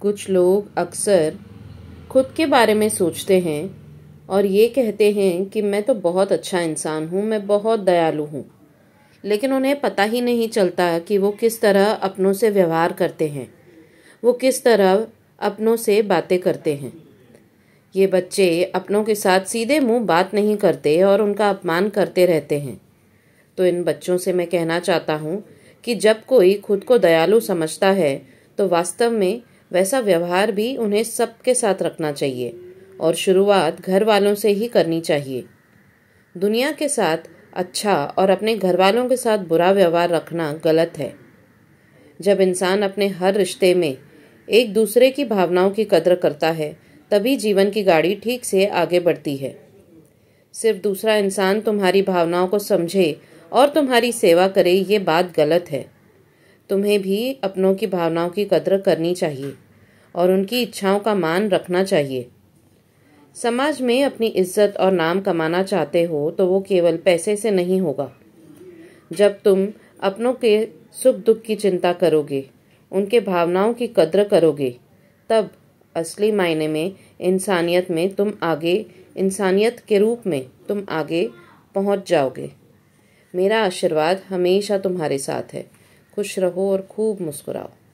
कुछ लोग अक्सर खुद के बारे में सोचते हैं और ये कहते हैं कि मैं तो बहुत अच्छा इंसान हूँ मैं बहुत दयालु हूँ लेकिन उन्हें पता ही नहीं चलता कि वो किस तरह अपनों से व्यवहार करते हैं वो किस तरह अपनों से बातें करते हैं ये बच्चे अपनों के साथ सीधे मुंह बात नहीं करते और उनका अपमान करते रहते हैं तो इन बच्चों से मैं कहना चाहता हूँ कि जब कोई खुद को दयालु समझता है तो वास्तव में वैसा व्यवहार भी उन्हें सबके साथ रखना चाहिए और शुरुआत घर वालों से ही करनी चाहिए दुनिया के साथ अच्छा और अपने घर वालों के साथ बुरा व्यवहार रखना गलत है जब इंसान अपने हर रिश्ते में एक दूसरे की भावनाओं की कदर करता है तभी जीवन की गाड़ी ठीक से आगे बढ़ती है सिर्फ दूसरा इंसान तुम्हारी भावनाओं को समझे और तुम्हारी सेवा करे ये बात गलत है तुम्हें भी अपनों की भावनाओं की कदर करनी चाहिए और उनकी इच्छाओं का मान रखना चाहिए समाज में अपनी इज्जत और नाम कमाना चाहते हो तो वो केवल पैसे से नहीं होगा जब तुम अपनों के सुख दुख की चिंता करोगे उनके भावनाओं की कद्र करोगे तब असली मायने में इंसानियत में तुम आगे इंसानियत के रूप में तुम आगे पहुंच जाओगे मेरा आशीर्वाद हमेशा तुम्हारे साथ है खुश रहो और खूब मुस्कुराओ